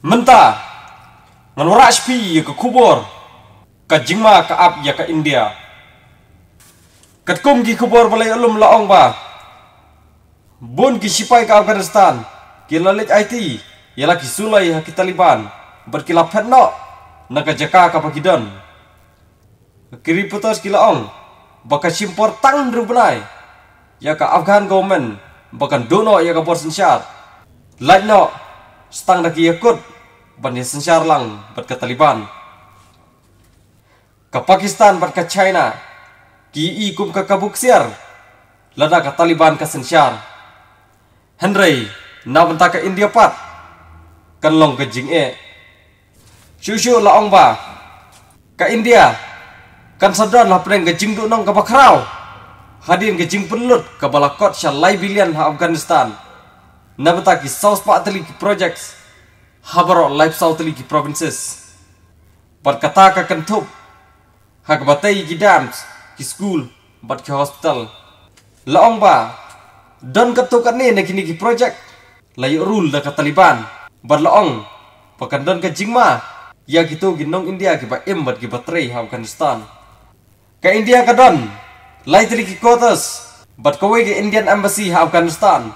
mentah ngelorak pi ya ke kubur, ke jingma ke ap ya ke India. Ketkum ki kubur balai ulum laong ba. Bun ki sipai ke Afghanistan, ki lalit IT, ya lagi sulai ya ke Taliban, berkilap no, naga jaka ke pagidan. Kiri putus ki laong, baka simpor tang rubenai, ya ke Afghan government, bahkan dono ya ke Borsensyat. Lain no, stang lagi ya kut, Bandesan lang bat ke Taliban. Ke Pakistan bat ke China. Ki ikum ke Kabuksiar. Lada ke Taliban ke Sensyar. Henry na bentak ke India pat. Kan long ke Jing E. Susu la ong ba. Ke India. Kan sadar lah peneng ke Jing Du Nong ke bakarau. Hadin ke Jing Penlut ke Balakot lai Bilian ha Afghanistan. Nabata ki South Pak Projects habaro life south league provinces but kata ka kenthup hak batai ki dams ki school bat ki hospital laong ba don ketuk ka ne kini ki project layo rule da ka taliban bat laong pakan don ka jingma ya gitu ginong india ki ba em bat ki batrei afghanistan ka india ka don lai tri ki kotas but kawai ki indian embassy ha afghanistan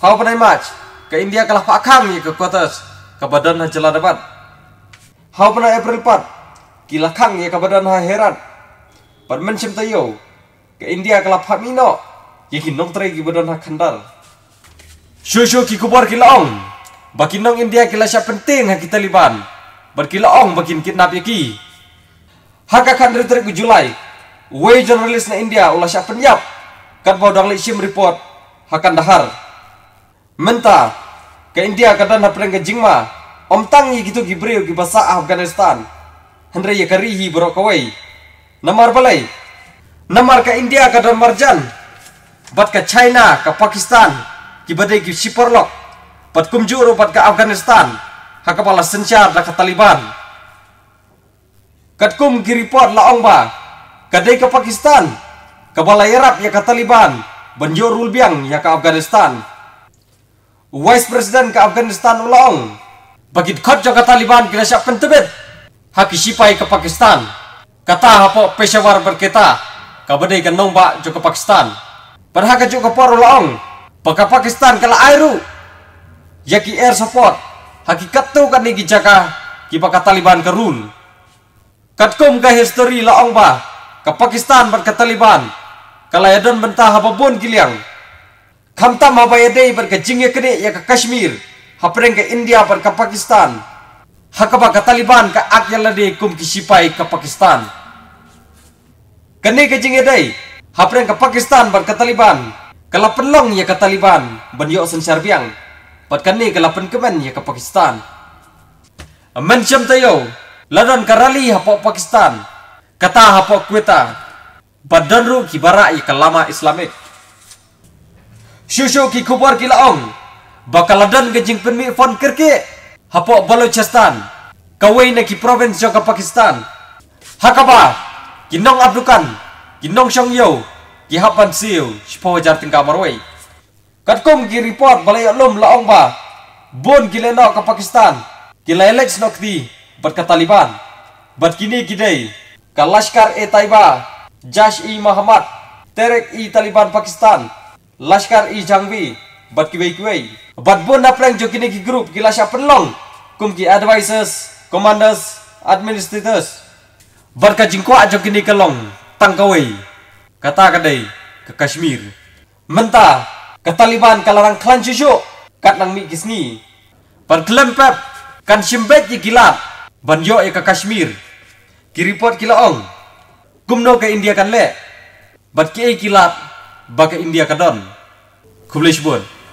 how can i match ke India kalah Pak Kang ke kuatas ke badan hancela depan. Hau pernah April pat kila Kang ke badan ha heran. Pat mencim tayo ke India kalah Pak Mino ye kinong tre ke badan ha kandal. Syo syo ki kubar kila ong. nong India kila sya penting ha kita liban. Berkila ong bakin kidnap ya ki. Haka kandri tre Julai. Way Journalist na India ulah sya penyap. Kan dang leksim report hakan dahar. Mentah ke India kada na ke jingma om tangi gitu gibreo gibasa basa ah Afghanistan hendre ye karihi bro kawai namar balai namar ke India kada marjan bat ke China ke Pakistan ki Gib gi siporlok bat kumjuru bat ke Afghanistan ha kepala sencar da ke Taliban kat kum gi report la ong ba kadai Pakistan kepala Irak ya ke Taliban banjurul rulbiang ya ke Afghanistan Wise President ke Afghanistan ulang. बगित खत jaga Taliban के siap pentebet. Haki sipai ke Pakistan. kata hapo Peshawar berkata. Kabadai ke nomba juga Pakistan berhaka juga por ulang. baka Pakistan kala airu yaki air support hakikat tu kan niki jaga, kipaka Taliban kerun katkom ke history laong ba ke Pakistan berkata Taliban dan edon bentah pun kiliang Kamta mabayade ibar ka jingye kene ya ka Kashmir, hapreng ka India par ka Pakistan, hakaba ka Taliban ka akyalade kum ki sipai ka Pakistan. Kene ka jingye day, hapreng ka Pakistan par ka Taliban, kala penlong ya ka Taliban, ban yo sen syarbiang, pat kene kala pen kemen ya ke Pakistan. Amen syam tayo, ladan karali hapo Pakistan, kata hapo kweta, badan ru kibara ya lama Islamik. Shusho ki kubar ki laong. adan ke jing penmi fon kerke. Hapok Balochistan. Kawai na ki province ka Pakistan. Hakaba. Kinong abdukan. Kinong syongyo. Ki hapan siu. wajar tingka marwai. Katkom ki report balai lom laong ba. Bon ki lenok ke Pakistan. Ki lelek snok Bat ka Taliban. Bat kini gidei, Ka Lashkar e Taiba. Jash e Muhammad. Terek i Taliban Pakistan. Laskar i jangbi bat kiwei kiwei bat bo na prank jo kini ki group ki lasha penlong kum ki advisors commanders administrators bat ka jingko jo kini kelong tangkawei kata dei ke Kashmir menta ke Taliban larang klan cucu kat nang mi kisni bat kan simbet ki kilat ban yo ke Kashmir ki report kila ong kumno ke India kan le bat ki e kilat baga India kadon kublish bun